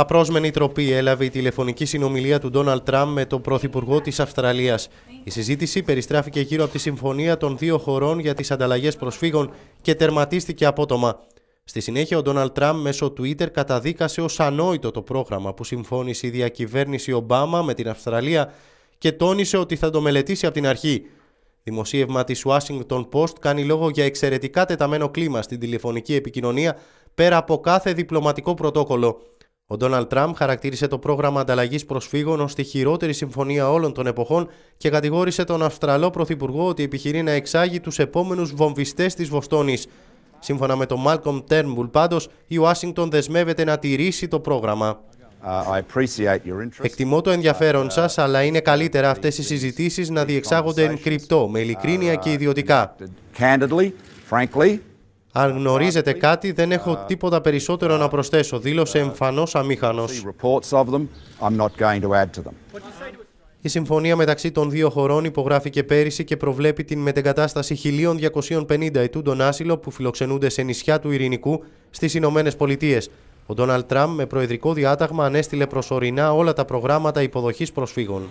Απρόσμενη τροπή έλαβε η τηλεφωνική συνομιλία του Ντόναλτ Τραμ με τον Πρωθυπουργό της Αυστραλίας. Η συζήτηση περιστράφηκε γύρω από τη συμφωνία των δύο χωρών για τις ανταλλαγές προσφύγων και τερματίστηκε απότομα. Στη συνέχεια, ο Ντόναλτ Τραμ μέσω Twitter καταδίκασε ως ανόητο το πρόγραμμα που συμφώνησε η διακυβέρνηση Ομπάμα με την Αυστραλία και τόνισε ότι θα το μελετήσει από την αρχή. Δημοσίευμα της Washington Post κάνει λόγο για εξαιρετικά τεταμένο κλίμα στην τηλεφωνική επικοινωνία πέρα από κάθε διπλωματικό πρωτόκολλο. Ο Ντόναλτ Τραμπ χαρακτήρισε το πρόγραμμα ανταλλαγής προσφύγων ως τη χειρότερη συμφωνία όλων των εποχών και κατηγόρησε τον Αυστραλό Πρωθυπουργό ότι επιχειρεί να εξάγει τους επόμενους βομβιστές της Βοστόνης. Σύμφωνα με τον Μάλκομ Τέρνμπουλ, πάντως, η Ουάσιγκτον δεσμεύεται να τηρήσει το πρόγραμμα. Uh, Εκτιμώ το ενδιαφέρον uh, σας, αλλά είναι καλύτερα uh, αυτές οι συζητήσεις να διεξάγονται εν κρυπτό, με ειλικρίνεια και ιδιωτικά. Αν γνωρίζετε κάτι, δεν έχω uh, τίποτα περισσότερο να uh, προσθέσω, δήλωσε uh, εμφανώς αμήχανό. Η συμφωνία μεταξύ των δύο χωρών υπογράφηκε πέρυσι και προβλέπει την μετεγκατάσταση 1.250 ετούντων άσυλο που φιλοξενούνται σε νησιά του Ειρηνικού στις Ηνωμένες Πολιτείες. Ο Ντόναλτ Τραμπ με προεδρικό διάταγμα ανέστηλε προσωρινά όλα τα προγράμματα υποδοχής προσφύγων.